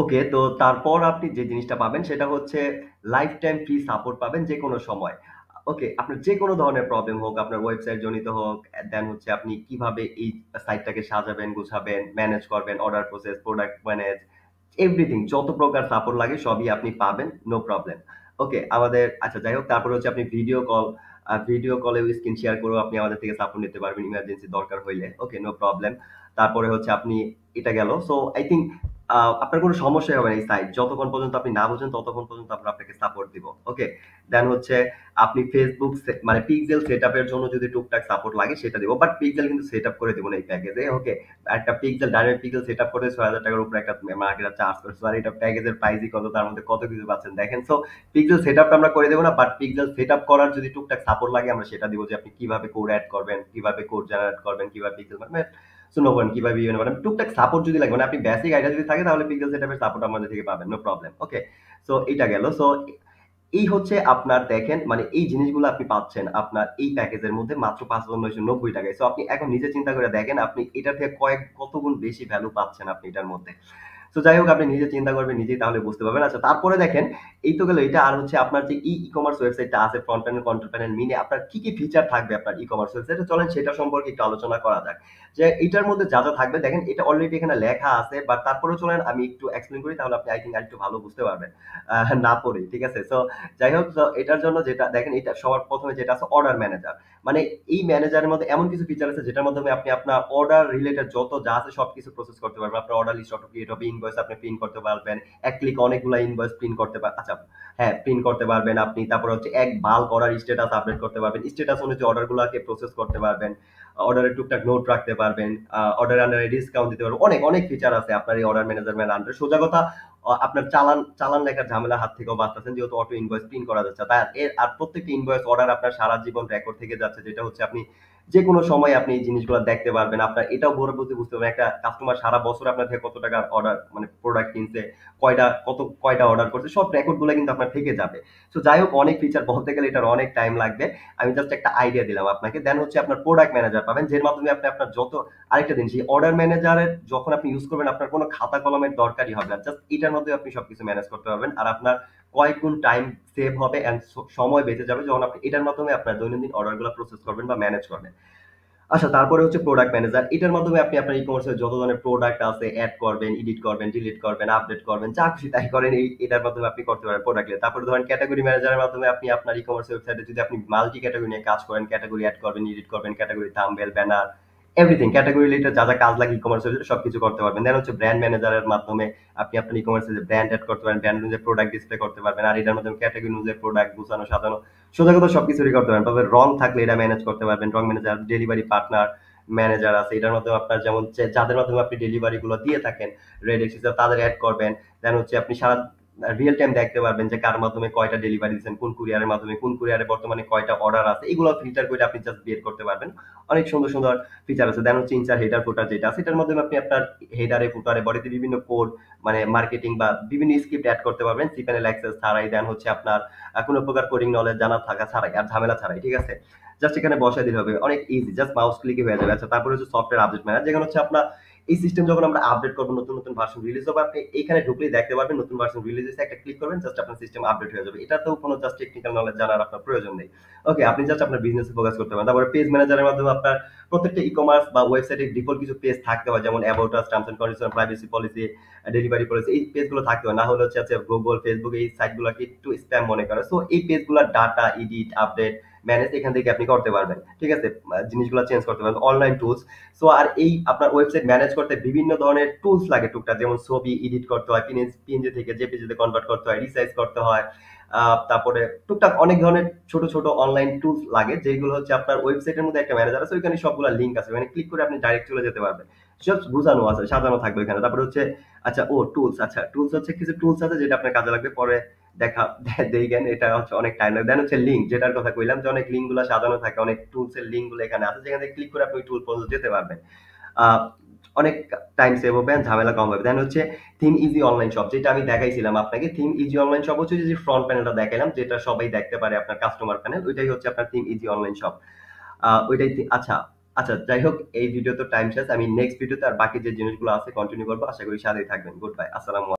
ওকে তো তারপর আপনি যে জিনিসটা পাবেন সেটা হচ্ছে লাইফ টাইম ফ্রি সাপোর্ট পাবেন যে কোনো সময় ওকে আপনার যে কোনো ধরনের প্রবলেম হোক আপনার ওয়েবসাইট জনিত হোক দেন হচ্ছে আপনি কিভাবে এই সাইটটাকে সাজাবেন গুছাবেন ম্যানেজ করবেন order process product manage everything যত প্রকার সাপোর্ট লাগে সবই আপনি পাবেন নো প্রবলেম ওকে আমাদের আচ্ছা যাই হোক তারপরে হচ্ছে আপনি ভিডিও কল ভিডিও কলে স্ক্রিন শেয়ার করেও আপনি আমাদের থেকে সাপোর্ট নিতে পারবেন ইমার্জেন্সি দরকার হইলে ওকে নো প্রবলেম তারপরে হচ্ছে আপনি এটা গেল সো আই থিঙ্ক আপনার কোনো সমস্যাই হবে না এই সাইট যতক্ষণ পর্যন্ত আপনি না বুঝেন ততক্ষণ পর্যন্ত আমরা আপনাকে সাপোর্ট দিব ওকে দেন হচ্ছে আপনি ফেসবুক মানে পিকজেল সেট আপের জন্য যদি টুকটাক সাপোর্ট লাগে সেটা দিব বাট পিকজেল কিন্তু সেট আপ করে দেবো না এই প্যাকেজে ওকে একটা pixel direct pixel set up করে ছয় হাজার টাকার উপরে একটা মার্কেটার চার্জ করে আর এটা প্যাকেজের প্রাইসই কত তার মধ্যে কত কিছু পাচ্ছেন দেখেন সো পিকজেল সেট আপটা আমরা করে দেবো না বাট পিকজেল সেট আপ করার যদি টুকটাক সাপোর্ট লাগে আমরা সেটা দিব যে আপনি কিভাবে কোড অ্যাড করবেন কিভাবে কোড জেনারেট করবেন কিভাবে পিকজেল মানে করেন কিভাবে করেন মানে টুকটাক সাপোর্ট যদি লাগে মানে আপনি বেসিক আইডিয়া যদি থাকে তাহলে পিক্সেল সেটআপের সাপোর্ট আমাদের থেকে পাবেন নো প্রবলেম ওকে সো এটা গেল সো এই হচ্ছে আপনার দেখেন মানে এই জিনিসগুলো আপনি পাচ্ছেন আপনার এই প্যাকেজের মধ্যে মাত্র পাঁচ হাজার নয়শো নব্বই টাকায় সো আপনি এখন নিজে চিন্তা করে দেখেন আপনি এটা থেকে কয়েক কত গুণ বেশি ভ্যালু পাচ্ছেন আপনি এটার মধ্যে তো যাই হোক আপনি নিজে চিন্তা করবেন নিজেই তাহলে বুঝতে পারবেন আচ্ছা তারপরে দেখেন এই তো গেল এটা আর হচ্ছে আপনার যে ই কমার্স ওয়েবসাইটটা আছে ফ্রন্ট প্যানেল কন্ট্রোল প্যানেল মিনে আপনার কি কি ফিচার থাকবে আপনার ই কমার্স ওয়েবসাইটে চলেন সেটা সম্পর্কে একটু আলোচনা করা যাক যে এটার মধ্যে যা যা থাকবে দেখেন এটা অলরেডি এখানে লেখা আছে বাট তারপরে চলেন আমি একটু এক্সপ্লেন করি তাহলে আপনি আই থিঙ্ক আরেকটু ভালো বুঝতে পারবেন না পড়ে ঠিক আছে সো যাই হোক এটার জন্য যেটা দেখেন এটা সবার প্রথমে যেটা আছে অর্ডার ম্যানেজার মানে এই ম্যানেজারের মধ্যে এমন কিছু ফিচার আছে যেটার মাধ্যমে আপনি আপনার অর্ডার রিলেটেড যত যা আছে সব কিছু প্রসেস করতে পারবেন আপনার অর্ডার লিস্ট অটো ক্রিয়েট হবে ইনভয়েস আপনি প্রিন্ট করতে পারবেন এক ক্লিক অনেকগুলো ইনভয়েস প্রিন্ট করতে পারবেন আচ্ছা হ্যাঁ প্রিন্ট করতে পারবেন আপনি তারপর হচ্ছে এক বাল করার স্টেটাস আপডেট করতে পারবেন স্টেটাস অনুযায়ী অর্ডারগুলোকে প্রসেস করতে পারবেন অর্ডারের টুকটাক নোট রাখতে পারবেন অর্ডার আন্ডারে ডিসকাউন্ট দিতে পারবেন অনেক অনেক ফিচার আছে আপনার এই অর্ডার ম্যানেজারমেন্ট আন্ডার সোজা কথা আপনার চালান চালান লেখার ঝামেলা হাত থেকেও বাঁচতেছেন যেহেতু অটো ইনভয়েস প্রিন্ট করা যাচ্ছে তার এর আর প্রত্যেকটা ইনভয়েস অর্ডার আপনার সারা জীবন রেকর্ড থেকে যাচ্ছে যেটা হচ্ছে আপনি যে কোনো সময় আপনি এই জিনিসগুলো দেখতে পারবেন আপনার এটাও ঘোরের প্রতি বুঝতে পারবেন একটা কাস্টমার সারা বছর আপনার থেকে কত টাকার অর্ডার মানে প্রোডাক্ট কিনছে কয়টা কত কয়টা অর্ডার করছে সব রেকর্ডগুলো কিন্তু আপনার থেকে যাবে সো যাই হোক অনেক ফিচার বলতে গেলে এটার অনেক টাইম লাগবে আমি জাস্ট একটা আইডিয়া দিলাম আপনাকে দেন হচ্ছে আপনার প্রোডাক্ট ম্যানেজার পাবেন যে মাধ্যমে আপনি আপনার যত আরেকটা জিনিস এই অর্ডার ম্যানেজারের যখন আপনি ইউজ করবেন আপনার কোনো খাতা কলমের দরকারই হবে না জাস্ট এটার মধ্যে আপনি সবকিছু ম্যানেজ করতে পারবেন আর আপনার কয়েক গুণ টাইম সেভ হবে অ্যান্ড সময় বেঁচে যাবে যখন আপনি এটার মাধ্যমে আপনার দৈনন্দিন অর্ডারগুলো প্রসেস করবেন বা ম্যানেজ করবেন আচ্ছা তারপরে হচ্ছে প্রোডাক্ট ম্যানেজার এটার মাধ্যমে আপনি আপনার ই কমার্সের যত ধরনের প্রোডাক্ট আছে অ্যাড করবেন এডিট করবেন ডিলিট করবেন আপডেট করবেন যা খুশি তাই করেন এই এটার মাধ্যমে আপনি করতে পারেন প্রোডাক্টে তারপরে ধরেন ক্যাটাগরি ম্যানেজারের মাধ্যমে আপনি আপনার ই কমার্সের ওয়েবসাইটে যদি আপনি মাল্টি ক্যাটাগরি নিয়ে কাজ করেন ক্যাটাগরি অ্যাড করবেন এডিট করবেন category thumbnail banner everything category related যা যা কাজ লাগে ই কমার্স সবকিছু করতে পারবেন দেন হচ্ছে ব্র্যান্ড ম্যানেজারের মাধ্যমে আপনি আপনার ই কমার্সের যে ব্র্যান্ড অ্যাড করতে পারেন ব্র্যান্ড অনুযায়ী প্রোডাক্ট ডিসপ্লে করতে পারবেন আর এটার মাধ্যমে ক্যাটাগরি অনুযায়ী প্রোডাক্ট গুছানো সাজানো সোজা কথা সবকিছুই করতে পারেন তবে রং থাকলে এটা ম্যানেজ করতে পারবেন রং ম্যানেজার ডেলিভারি পার্টনার ম্যানেজার আছে এটার মাধ্যমে আপনার যেমন যাদের মাধ্যমে আপনি ডেলিভারিগুলো দিয়ে থাকেন রেড এক্সিস তাদের অ্যাড করবেন দেন হচ্ছে আপনি সারা রিয়েল টাইম দেখতে পারবেন যে কার মাধ্যমে কয়টা ডেলিভারি দিচ্ছেন কোন কুরিয়ারের মাধ্যমে কোন কুরিয়ারে বর্তমানে কয়টা অর্ডার আছে এগুলো ফিল্টার করে আপনি জাস্ট বের করতে পারবেন অনেক সুন্দর সুন্দর ফিচার আছে দেন হচ্ছে ইনচার হেডার ফুটার যেটা আছে এটার মাধ্যমে আপনি আপনার হেডারে ফুটারে বডিতে বিভিন্ন কোড মানে মার্কেটিং বা বিভিন্ন স্ক্রিপ্ট অ্যাড করতে পারবেন সি প্যানেল অ্যাক্সেস ছাড়াই দেন হচ্ছে আপনার কোনো প্রকার কোডিং নলেজ জানা থাকা ছাড়াই আর ঝামেলা ছাড়াই ঠিক আছে জাস্ট এখানে বসায় দিলে হবে অনেক ইজি জাস্ট মাউস ক্লিকে হয়ে যাবে আচ্ছা তারপরে হচ্ছে সফটওয়্যার আপডেট ম্যানেজার যেখানে হচ্ছে আপনার এই সিস্টেম যখন আমরা আপডেট করবো নতুন নতুন ভার্সন রিলিজ হবে আপনি এখানে ঢুকলেই দেখতে পারবেন নতুন ভার্সন রিলিজ হয়েছে একটা ক্লিক করবেন জাস্ট আপনার সিস্টেম আপডেট হয়ে যাবে এটা তো কোনো জাস্ট টেকনিক্যাল নলেজ জানার আপনার প্রয়োজন নেই ওকে আপনি জাস্ট আপনার বিজনেস ফোকাস করতে পারেন তারপরে পেজ ম্যানেজারের মাধ্যমে আপনার প্রত্যেকটা ই কমার্স বা ওয়েবসাইটে ডিফল্ট কিছু পেজ থাকতে হয় যেমন about us terms and condition privacy policy delivery policy এই পেজগুলো থাকতে হয় না হলে হচ্ছে আছে গুগল ফেসবুক এই সাইটগুলোকে একটু স্প্যাম মনে করে সো এই পেজগুলোর ডাটা ইডিট আপডেট ম্যানেজ এখান থেকে আপনি করতে পারবেন ঠিক আছে জিনিসগুলো চেঞ্জ করতে পারবেন অনলাইন টুলস সো আর এই আপনার ওয়েবসাইট ম্যানেজ করতে বিভিন্ন ধরনের টুলস লাগে টুকটাক যেমন ছবি এডিট করতে হয় পিএনজি পিএনজি থেকে জেপিজিতে কনভার্ট করতে হয় রিসাইজ করতে হয় তারপরে টুকটাক অনেক ধরনের ছোট ছোট অনলাইন টুলস লাগে যেগুলো হচ্ছে আপনার ওয়েবসাইটের মধ্যে একটা ম্যানেজার আছে ওইখানে সবগুলো লিঙ্ক আছে মানে ক্লিক করে আপনি ডাইরেক্ট চলে যেতে পারবেন সব বোঝানো আছে সাজানো থাকবে ওইখানে তারপরে হচ্ছে আচ্ছা ও টুলস আচ্ছা টুলস হচ্ছে কিছু টুলস আছে যেটা আপনার কাজে লাগবে পরে দেখা দেই জ্ঞান এটা হচ্ছে অনেক টাইম লাগে দেন হচ্ছে লিঙ্ক যেটার কথা কইলাম যে অনেক লিঙ্কগুলো সাজানো থাকে অনেক টুলস এর লিঙ্কগুলো এখানে আছে যেখানে ক্লিক করে আপনি ওই টুল পর্যন্ত যেতে পারবেন অনেক টাইম সেভ হবে ঝামেলা কম হবে দেন হচ্ছে থিম ইজি অনলাইন শপ যেটা আমি দেখাইছিলাম আপনাকে থিম ইজি অনলাইন শপ হচ্ছে যে ফ্রন্ট প্যানেলটা দেখাইলাম যেটা সবাই দেখতে পারে আপনার কাস্টমার প্যানেল ওইটাই হচ্ছে আপনার থিম ইজি অনলাইন শপ ওইটাই আচ্ছা আচ্ছা যাই হোক এই ভিডিও তো টাইম শেষ আমি নেক্সট ভিডিওতে আর বাকি যে জিনিসগুলো আছে কন্টিনিউ করবো আশা করি সাথেই থাকবেন গুড বাই আসসালামু